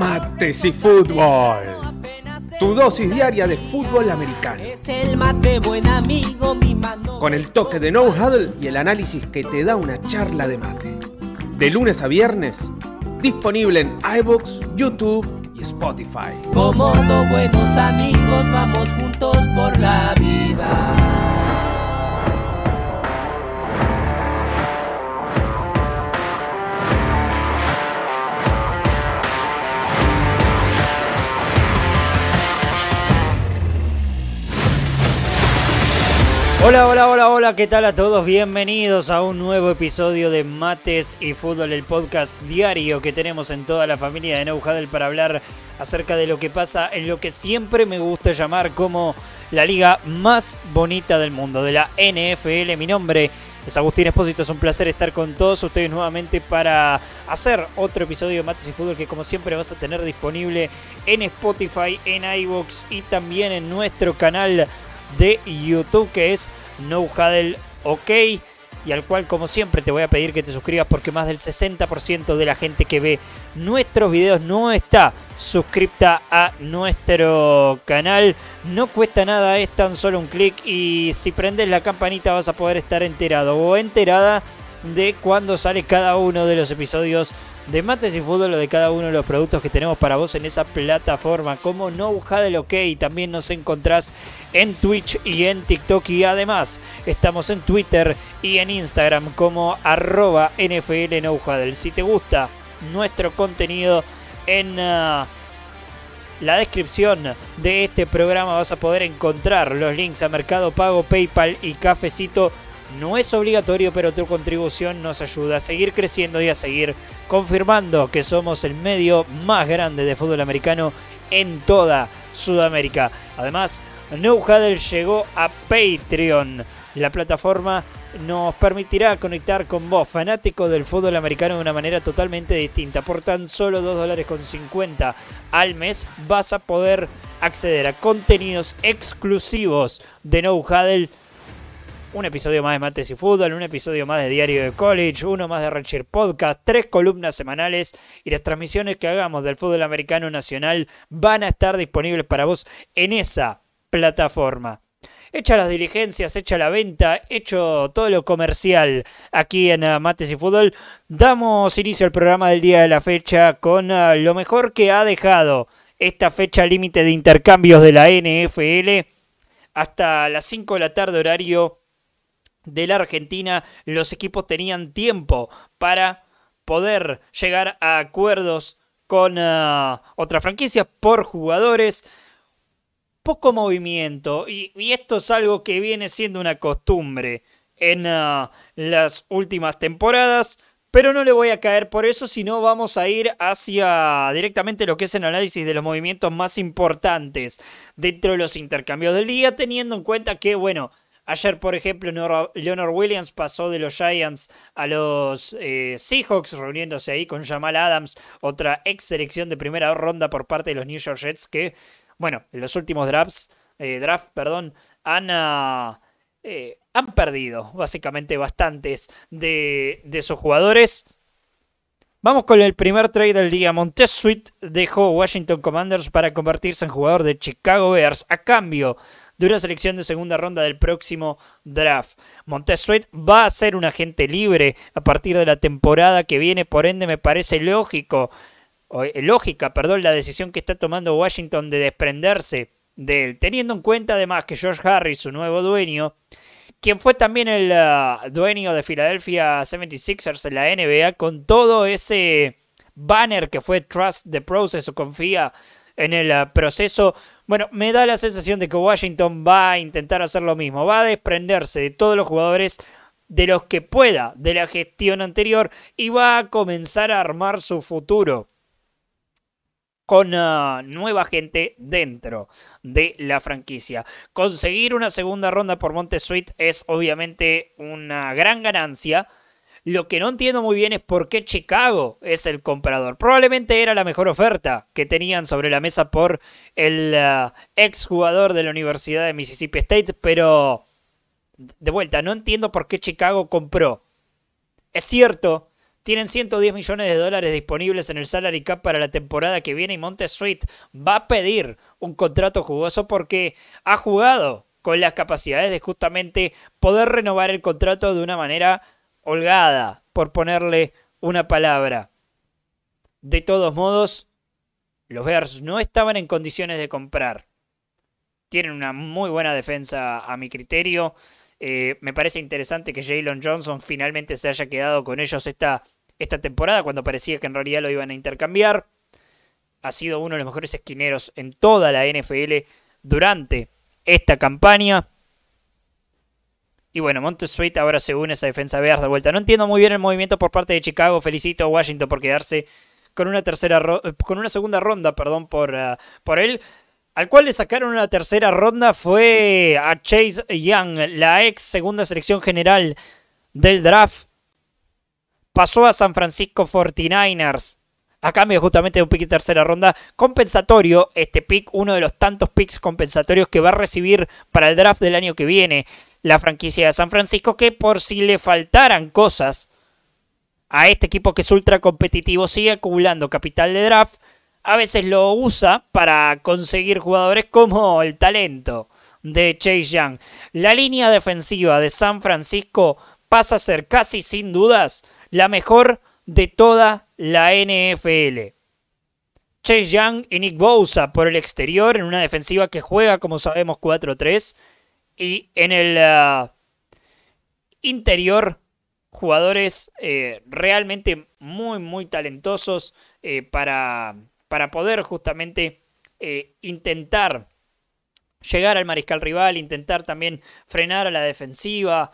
Mates y Fútbol. Tu dosis diaria de fútbol americano. Es el mate, buen amigo, mi Con el toque de No Huddle y el análisis que te da una charla de mate. De lunes a viernes, disponible en iBooks, YouTube y Spotify. Como buenos amigos, vamos juntos por la vida. Hola, hola, hola, hola, ¿qué tal a todos? Bienvenidos a un nuevo episodio de Mates y Fútbol, el podcast diario que tenemos en toda la familia de Neujadel para hablar acerca de lo que pasa en lo que siempre me gusta llamar como la liga más bonita del mundo, de la NFL. Mi nombre es Agustín Espósito, es un placer estar con todos ustedes nuevamente para hacer otro episodio de Mates y Fútbol que como siempre vas a tener disponible en Spotify, en iVoox y también en nuestro canal de YouTube que es No OK y al cual como siempre te voy a pedir que te suscribas porque más del 60% de la gente que ve nuestros videos no está suscripta a nuestro canal. No cuesta nada, es tan solo un clic y si prendes la campanita vas a poder estar enterado o enterada de cuando sale cada uno de los episodios de mates y fútbol o de cada uno de los productos que tenemos para vos en esa plataforma como No OK. También nos encontrás en Twitch y en TikTok. Y además estamos en Twitter y en Instagram como arroba NFL Si te gusta nuestro contenido en... Ah, la descripción de este programa vas a poder encontrar los links a Mercado Pago, PayPal y Cafecito no es obligatorio, pero tu contribución nos ayuda a seguir creciendo y a seguir confirmando que somos el medio más grande de fútbol americano en toda Sudamérica. Además, New llegó a Patreon. La plataforma nos permitirá conectar con vos, fanático del fútbol americano, de una manera totalmente distinta. Por tan solo 2 dólares con 50 al mes vas a poder acceder a contenidos exclusivos de No un episodio más de Mates y Fútbol, un episodio más de Diario de College, uno más de Rancher Podcast, tres columnas semanales y las transmisiones que hagamos del fútbol americano nacional van a estar disponibles para vos en esa plataforma. Hecha las diligencias, hecha la venta, hecho todo lo comercial aquí en uh, Mates y Fútbol, damos inicio al programa del día de la fecha con uh, lo mejor que ha dejado esta fecha límite de intercambios de la NFL hasta las 5 de la tarde horario de la Argentina, los equipos tenían tiempo para poder llegar a acuerdos con eh, otras franquicias por jugadores. Poco movimiento, y, esto es algo que viene siendo una costumbre en eh, las últimas temporadas. Pero no le voy a caer por eso, sino vamos a ir hacia directamente lo que es el análisis de los movimientos más importantes dentro de los intercambios del día, teniendo en cuenta que, bueno, Ayer, por ejemplo, Leonard Williams pasó de los Giants a los eh, Seahawks, reuniéndose ahí con Jamal Adams, otra ex selección de primera ronda por parte de los New York Jets, que, bueno, en los últimos drafts, eh, draft, perdón, han, ah, eh, han perdido básicamente bastantes de, de sus jugadores. Vamos con el primer trade del día. Montez Sweet dejó Washington Commanders para convertirse en jugador de Chicago Bears a cambio de una selección de segunda ronda del próximo draft. Sweat va a ser un agente libre a partir de la temporada que viene, por ende me parece lógico, eh, lógica, perdón, la decisión que está tomando Washington de desprenderse de él, teniendo en cuenta además que George Harris, su nuevo dueño, quien fue también el ah, dueño de Philadelphia 76ers en la NBA, con todo ese banner que fue Trust the Process o confía en el ah, proceso, bueno, me da la sensación de que Washington va a intentar hacer lo mismo, va a desprenderse de todos los jugadores de los que pueda de la gestión anterior y va a comenzar a armar su futuro con ah, nueva gente dentro de la franquicia. Conseguir una segunda ronda por Montesuit es obviamente una gran ganancia lo que no entiendo muy bien es por qué Chicago es el comprador. Probablemente era la mejor oferta que tenían sobre la mesa por el ex uh, exjugador de la Universidad de Mississippi State, pero de vuelta, no entiendo por qué Chicago compró. Es cierto, tienen 110 millones de dólares disponibles en el salary cap para la temporada que viene y Montesuit va a pedir un contrato jugoso porque ha jugado con las capacidades de justamente poder renovar el contrato de una manera holgada, por ponerle una palabra. De todos modos, los Bears no estaban en condiciones de comprar. Tienen una muy buena defensa a mi criterio. Eh, me parece interesante que Jalen Johnson finalmente se haya quedado con ellos esta, esta temporada, cuando parecía que en realidad lo iban a intercambiar. Ha sido uno de los mejores esquineros en toda la NFL durante esta campaña. Y bueno, Montesuit ahora se une a esa defensa Bears de vuelta. No entiendo muy bien el movimiento por parte de Chicago. Felicito a Washington por quedarse con una tercera con una segunda ronda, perdón, por, ah, por él. Al cual le sacaron una tercera ronda fue a Chase Young, la ex segunda selección general del draft. Pasó a San Francisco 49ers a cambio justamente de un pick de tercera ronda compensatorio. Este pick, uno de los tantos picks compensatorios que va a recibir para el draft del año que viene la franquicia de San Francisco, que por si le faltaran cosas a este equipo que es ultra competitivo, sigue acumulando capital de draft, a veces lo usa para conseguir jugadores como el talento de Chase Young. La línea defensiva de San Francisco pasa a ser casi sin dudas la mejor de toda la NFL. Chase Young y Nick Bosa por el exterior en una defensiva que juega, como sabemos, 4-3. Y en el eh, interior, jugadores eh, realmente muy, muy talentosos eh, para, para poder justamente intentar llegar al mariscal rival, intentar también frenar a la defensiva.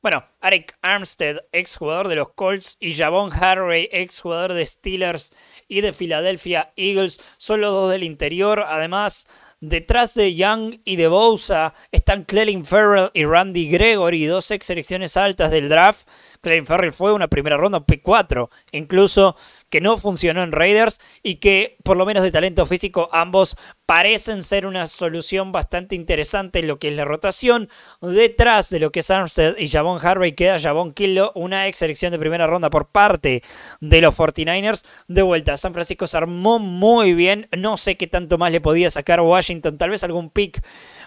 bueno, Eric Armstead, exjugador de los Colts, y Javon Harvey, exjugador de Steelers y de Philadelphia Eagles, son los dos del interior. Además, Detrás de Young y de Bosa están Clelin Ferrell y Randy Gregory, dos ex selecciones altas del draft. Clelin Ferrell fue una primera ronda, P4, incluso que no funcionó en Raiders y que por lo menos de talento físico ambos parecen ser una solución bastante interesante en lo que es la rotación. Detrás de lo que es Armstead y Javon Harvey queda Jabón kilo una ex selección de primera ronda por parte de los 49ers. De vuelta, San Francisco se armó muy bien. No sé qué tanto más le podía sacar Washington, tal vez algún pick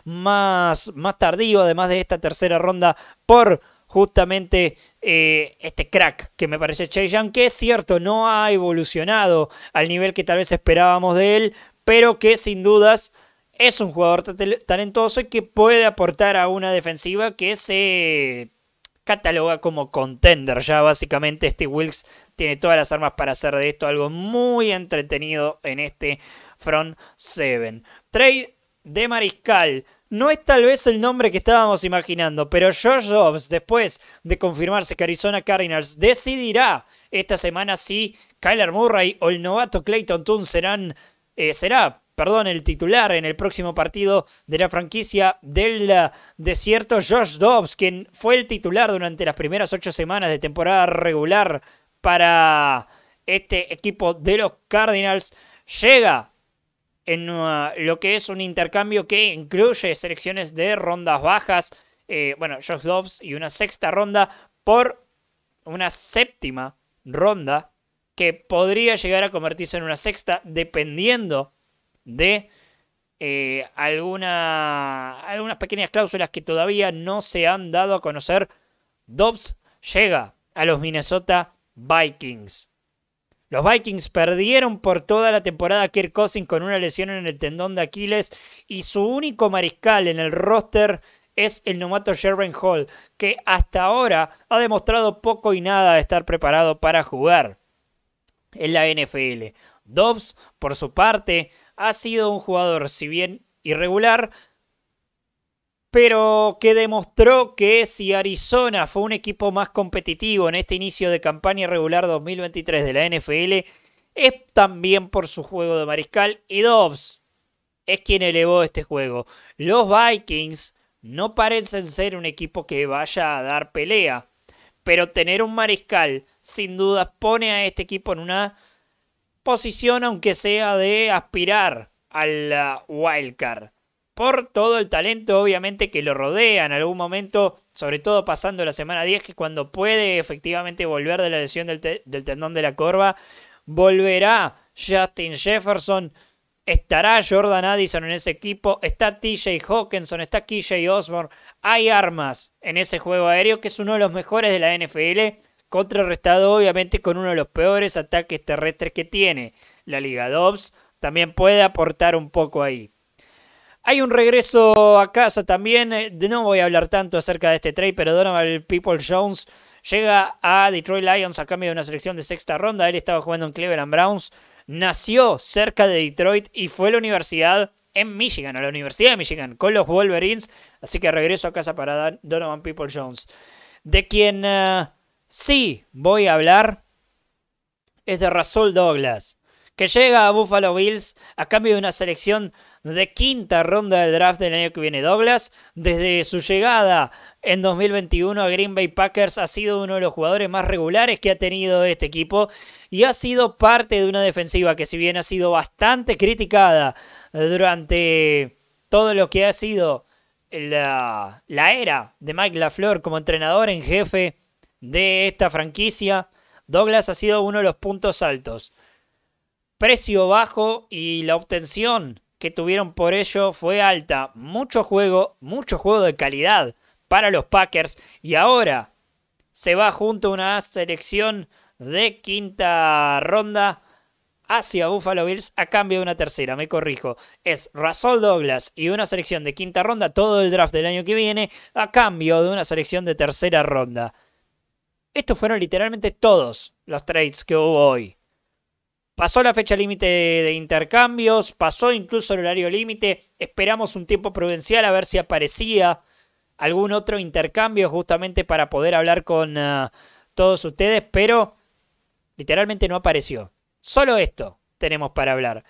más, más tardío, además de esta tercera ronda por justamente eh, este crack que me parece Chase que es cierto, no ha evolucionado al nivel que tal vez esperábamos de él, pero que sin dudas es un jugador talentoso y que puede aportar a una defensiva que se cataloga como contender. Ya básicamente este Wilkes tiene todas las armas para hacer de esto algo muy entretenido en este front 7. Trade de mariscal no es tal vez el nombre que estábamos imaginando, pero Josh Dobbs, después de confirmarse que Arizona Cardinals decidirá esta semana si Kyler Murray o el novato Clayton Tune serán, eh, será perdón, el titular en el próximo partido de la franquicia del eh, desierto, Josh Dobbs, quien fue el titular durante las primeras ocho semanas de temporada regular para este equipo de los Cardinals, llega en uh, lo que es un intercambio que incluye selecciones de rondas bajas, eh, bueno, Josh Dobbs y una sexta ronda por una séptima ronda que podría llegar a convertirse en una sexta dependiendo de eh, alguna, algunas pequeñas cláusulas que todavía no se han dado a conocer. Dobbs llega a los Minnesota Vikings. Los Vikings perdieron por toda la temporada a Kirk Cousins con una lesión en el tendón de Aquiles y su único mariscal en el roster es el nomato Sherwin Hall, que hasta ahora ha demostrado poco y nada de estar preparado para jugar en la NFL. Dobbs, por su parte, ha sido un jugador, si bien irregular, pero que demostró que si Arizona fue un equipo más competitivo en este inicio de campaña regular 2023 de la NFL, es también por su juego de mariscal y Dobbs es quien elevó este juego. Los Vikings no parecen ser un equipo que vaya a dar pelea, pero tener un mariscal sin duda pone a este equipo en una posición aunque sea de aspirar al uh, wild card por todo el talento obviamente que lo rodea en algún momento, sobre todo pasando la semana 10, que cuando puede efectivamente volver de la lesión del, tendón de la corva, volverá Justin Jefferson, estará Jordan Addison en ese equipo, está TJ Hawkinson, está KJ Osborne, hay armas en ese juego aéreo que es uno de los mejores de la NFL, contrarrestado obviamente con uno de los peores ataques terrestres que tiene la Liga Dobbs, también puede aportar un poco ahí. Hay un regreso a casa también. Eh, no voy a hablar tanto acerca de este trade, pero Donovan People Jones llega a Detroit Lions a cambio de una selección de sexta ronda. Él estaba jugando en Cleveland Browns. Nació cerca de Detroit y fue a la universidad en Michigan, a la Universidad de Michigan, con los Wolverines. Así que regreso a casa para Donovan People Jones. De quien eh, sí voy a hablar es de Rasul Douglas, que llega a Buffalo Bills a cambio de una selección de quinta ronda del draft del año que viene. Douglas, desde su llegada en 2021 a Green Bay Packers, ha sido uno de los jugadores más regulares que ha tenido este equipo y ha sido parte de una defensiva que si bien ha sido bastante criticada durante todo lo que ha sido la, la era de Mike LaFleur como entrenador en jefe de esta franquicia, Douglas ha sido uno de los puntos altos. Precio bajo y la obtención que tuvieron por ello fue alta. Mucho juego, mucho juego de calidad para los Packers. Y ahora se va junto a una selección de quinta ronda hacia Buffalo Bills a cambio de una tercera, me corrijo. Es Russell Douglas y una selección de quinta ronda todo el draft del año que viene a cambio de una selección de tercera ronda. Estos fueron literalmente todos los trades que hubo hoy. Pasó la fecha límite de intercambios, pasó incluso el horario límite, esperamos un tiempo prudencial a ver si aparecía algún otro intercambio justamente para poder hablar con ah, todos ustedes, pero literalmente no apareció. Solo esto tenemos para hablar.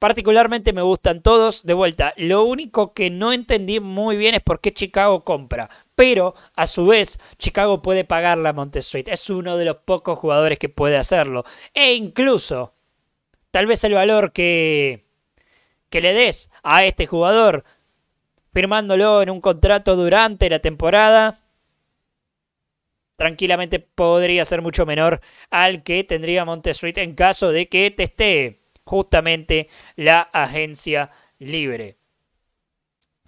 Particularmente me gustan todos de vuelta. Lo único que no entendí muy bien es por qué Chicago compra. Pero a su vez, Chicago puede pagar la Montessori. Es uno de los pocos jugadores que puede hacerlo. E incluso Tal vez el valor que, que le des a este jugador firmándolo en un contrato durante la temporada tranquilamente podría ser mucho menor al que tendría Montesuit en caso de que testee justamente la agencia libre.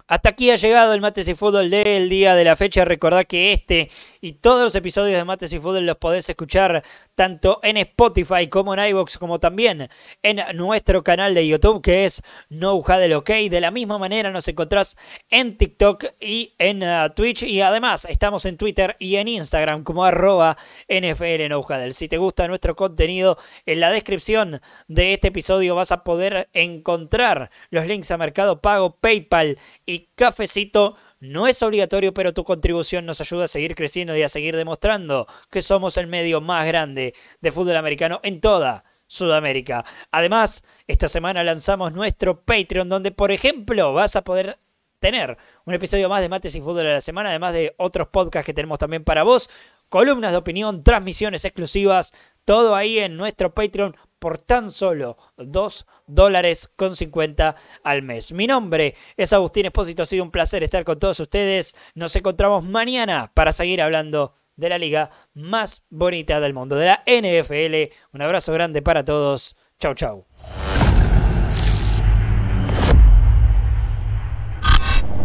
Hasta aquí ha llegado el Mates y Fútbol del día de la fecha. Recordad que este y todos los episodios de Mates y Fútbol los podés escuchar tanto en Spotify como en iVoox como también en nuestro canal de YouTube que es No del OK. De la misma manera nos encontrás en TikTok y en uh, Twitch y además estamos en Twitter y en Instagram como arroba NFL Si te gusta nuestro contenido, en la descripción de este episodio vas a poder encontrar los links a Mercado Pago, PayPal y Cafecito no es obligatorio, pero tu contribución nos ayuda a seguir creciendo y a seguir demostrando que somos el medio más grande de fútbol americano en toda Sudamérica. Además, esta semana lanzamos nuestro Patreon, donde, por ejemplo, vas a poder tener un episodio más de Mates y Fútbol de la semana, además de otros podcasts que tenemos también para vos columnas de opinión, transmisiones exclusivas, todo ahí en nuestro Patreon por tan solo 2 dólares con 50 al mes. Mi nombre es Agustín Espósito, ha sido un placer estar con todos ustedes. Nos encontramos mañana para seguir hablando de la liga más bonita del mundo, de la NFL. Un abrazo grande para todos. Chau, chau.